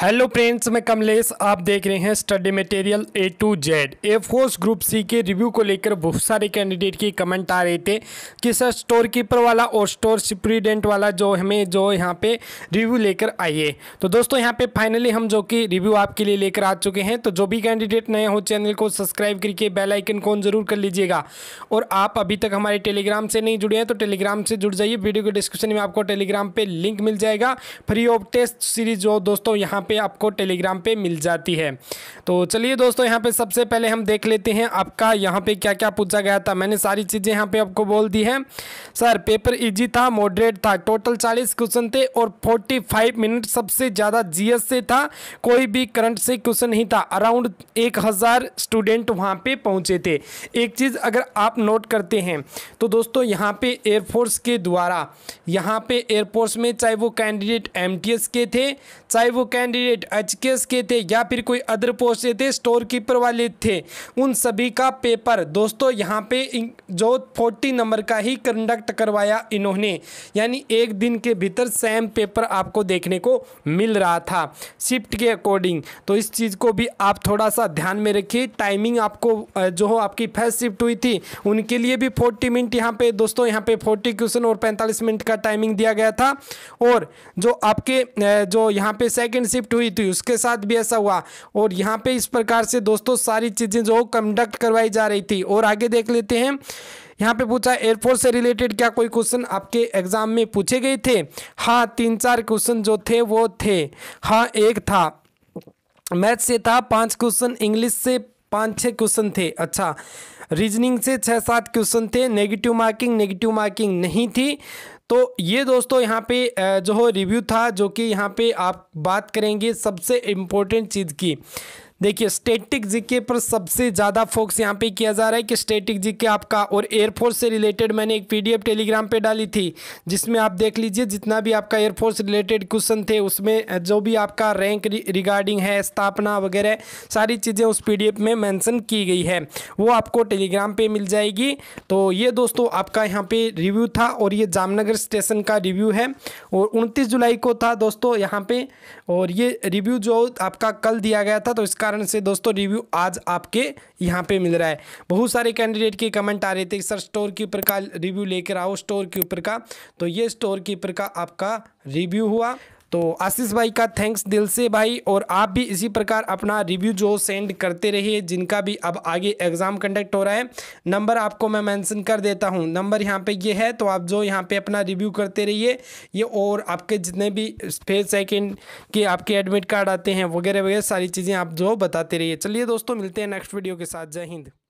hello friends मैं कमलेश आप देख रहे हैं study material A to Z Air Force group C के रिव्यू को लेकर बहुत सारे कैंडिडेट के कमेंट आ रहे थे कि सर स्टोर कीपर वाला और स्टोर सुप्रीडेंट वाला जो हमें जो यहाँ पे रिव्यू लेकर आइए तो दोस्तों यहाँ पे फाइनली हम जो कि रिव्यू आपके लिए लेकर आ चुके हैं तो जो भी कैंडिडेट नए हो चैनल को सब्सक्राइब करके बेलाइकन कौन जरूर कर लीजिएगा और आप अभी तक हमारे टेलीग्राम से नहीं जुड़े हैं तो टेलीग्राम से जुड़ जाइए वीडियो के डिस्क्रिप्शन में आपको टेलीग्राम पर लिंक मिल जाएगा फ्री ऑफ टेस्ट सीरीज जो दोस्तों यहाँ पे आपको टेलीग्राम पे मिल जाती है तो चलिए दोस्तों यहाँ पे सबसे पहले हम देख लेते हैं आपका यहाँ पे क्या क्या पूछा गया था मैंने सारी चीज़ें यहाँ पे आपको बोल दी है सर पेपर इजी था मॉडरेट था टोटल चालीस क्वेश्चन थे और फोर्टी फाइव मिनट सबसे ज़्यादा जी से था कोई भी करंट से क्वेश्चन नहीं था अराउंड एक हज़ार स्टूडेंट वहाँ पर पहुँचे थे एक चीज़ अगर आप नोट करते हैं तो दोस्तों यहाँ पर एयरफोर्स के द्वारा यहाँ पे एयरफोर्स में चाहे वो कैंडिडेट एम के थे चाहे वो कैंडिडेट कैंडिडेट एचकेएस के थे या फिर कोई अदर पोस्ट से थे स्टोर कीपर वाले थे उन सभी का पेपर दोस्तों यहाँ पे जो फोर्टी नंबर का ही कंडक्ट करवाया इन्होंने यानी एक दिन के भीतर सेम पेपर आपको देखने को मिल रहा था शिफ्ट के अकॉर्डिंग तो इस चीज़ को भी आप थोड़ा सा ध्यान में रखिए टाइमिंग आपको जो हो आपकी फर्स्ट शिफ्ट हुई थी उनके लिए भी फोर्टी मिनट यहाँ पे दोस्तों यहाँ पे फोर्टी क्वेश्चन और पैंतालीस मिनट का टाइमिंग दिया गया था और जो आपके जो यहाँ पे सेकेंड शिफ्ट शिफ्ट हुई थी उसके साथ भी ऐसा हुआ और यहाँ पे इस प्रकार से दोस्तों सारी चीज़ें जो कंडक्ट करवाई जा रही थी और आगे देख लेते हैं यहाँ पे पूछा एयरफोर्स से रिलेटेड क्या कोई क्वेश्चन आपके एग्जाम में पूछे गए थे हाँ तीन चार क्वेश्चन जो थे वो थे हाँ एक था मैथ से था पाँच क्वेश्चन इंग्लिश से पाँच छः क्वेश्चन थे अच्छा रीजनिंग से छः सात क्वेश्चन थे नेगेटिव मार्किंग नेगेटिव मार्किंग नहीं थी तो ये दोस्तों यहाँ पे जो हो रिव्यू था जो कि यहाँ पे आप बात करेंगे सबसे इम्पोर्टेंट चीज़ की देखिए स्टेटिक जीके पर सबसे ज़्यादा फोकस यहाँ पे किया जा रहा है कि स्टेटिक जीके आपका और एयरफोर्स से रिलेटेड मैंने एक पीडीएफ टेलीग्राम पे डाली थी जिसमें आप देख लीजिए जितना भी आपका एयरफोर्स रिलेटेड क्वेश्चन थे उसमें जो भी आपका रैंक रिगार्डिंग है स्थापना वगैरह सारी चीज़ें उस पी में मैंसन की गई है वो आपको टेलीग्राम पर मिल जाएगी तो ये दोस्तों आपका यहाँ पर रिव्यू था और ये जामनगर स्टेशन का रिव्यू है और उनतीस जुलाई को था दोस्तों यहाँ पर और ये रिव्यू जो आपका कल दिया गया था तो इसका कारण से दोस्तों रिव्यू आज आपके यहाँ पे मिल रहा है बहुत सारे कैंडिडेट के कमेंट आ रहे थे सर स्टोर कीपर का रिव्यू लेकर आओ स्टोर कीपर का तो ये स्टोर कीपर का आपका रिव्यू हुआ तो आशीष भाई का थैंक्स दिल से भाई और आप भी इसी प्रकार अपना रिव्यू जो सेंड करते रहिए जिनका भी अब आगे एग्ज़ाम कंडक्ट हो रहा है नंबर आपको मैं मेंशन कर देता हूँ नंबर यहाँ पे ये है तो आप जो यहाँ पे अपना रिव्यू करते रहिए ये और आपके जितने भी फेज सेकेंड के आपके एडमिट कार्ड आते हैं वगैरह वगैरह सारी चीज़ें आप जो बताते रहिए चलिए दोस्तों मिलते हैं नेक्स्ट वीडियो के साथ जय हिंद